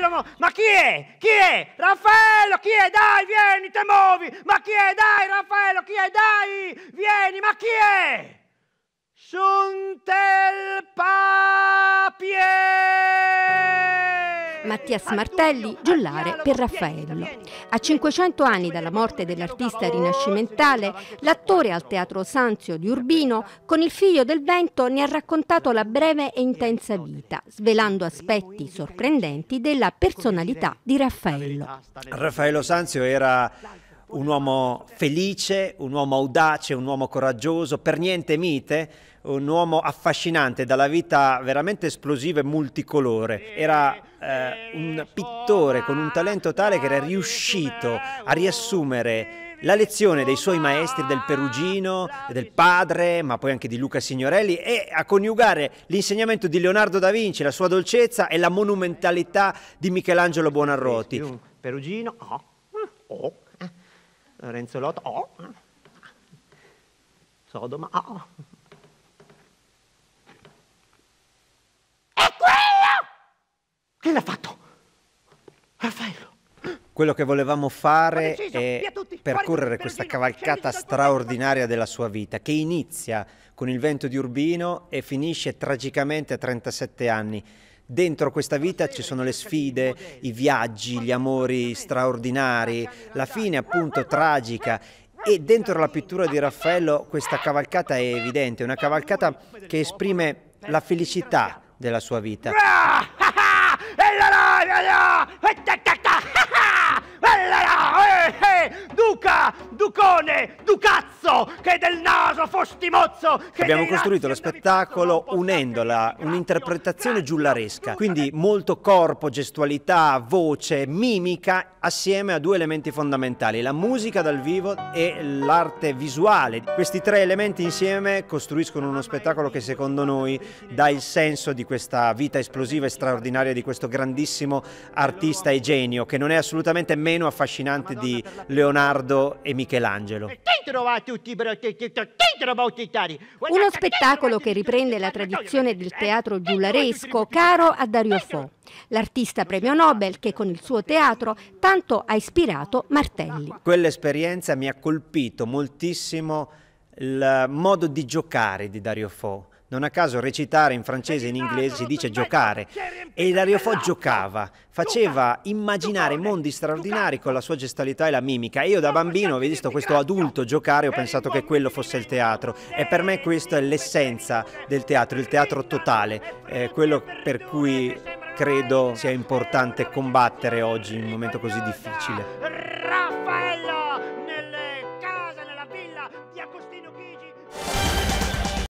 Raffaello, ma chi è? Chi è? Raffaello, chi è? Dai, vieni, te muovi, ma chi è? Dai, Raffaello, chi è? Dai, vieni, ma chi è? Suntel Mattias Martelli, giullare per Raffaello. A 500 anni dalla morte dell'artista rinascimentale, l'attore al Teatro Sanzio di Urbino, con il figlio del vento, ne ha raccontato la breve e intensa vita, svelando aspetti sorprendenti della personalità di Raffaello. Raffaello Sanzio era un uomo felice, un uomo audace, un uomo coraggioso, per niente mite, un uomo affascinante dalla vita veramente esplosiva e multicolore. Era eh, un pittore con un talento tale che era riuscito a riassumere la lezione dei suoi maestri del Perugino, del padre, ma poi anche di Luca Signorelli, e a coniugare l'insegnamento di Leonardo da Vinci, la sua dolcezza e la monumentalità di Michelangelo Buonarroti. Perugino, oh, mm, oh. Renzo Lotto, oh, Sodoma, oh. È quello! Chi l'ha fatto? Raffaello. Quello che volevamo fare è percorrere questa cavalcata straordinaria della sua vita, che inizia con il vento di Urbino e finisce tragicamente a 37 anni dentro questa vita ci sono le sfide, i viaggi, gli amori straordinari, la fine appunto tragica e dentro la pittura di Raffaello questa cavalcata è evidente, una cavalcata che esprime la felicità della sua vita. Duca, Ducone, Ducazzo! del naso, fosti mozzo! Abbiamo costruito lo spettacolo unendola, un'interpretazione giullaresca, quindi molto corpo, gestualità, voce, mimica, assieme a due elementi fondamentali, la musica dal vivo e l'arte visuale. Questi tre elementi insieme costruiscono uno spettacolo che secondo noi dà il senso di questa vita esplosiva e straordinaria di questo grandissimo artista e genio, che non è assolutamente meno affascinante di Leonardo e Michelangelo. Uno spettacolo che riprende la tradizione del teatro giullaresco, caro a Dario Fo, l'artista premio Nobel che con il suo teatro tanto ha ispirato Martelli. Quell'esperienza mi ha colpito moltissimo il modo di giocare di Dario Fo. Non a caso recitare in francese e in inglese si dice giocare. E Dario Fo giocava, faceva immaginare mondi straordinari con la sua gestualità e la mimica. Io da bambino ho visto questo adulto giocare e ho pensato che quello fosse il teatro. E per me questa è l'essenza del teatro, il teatro totale, eh, quello per cui credo sia importante combattere oggi in un momento così difficile.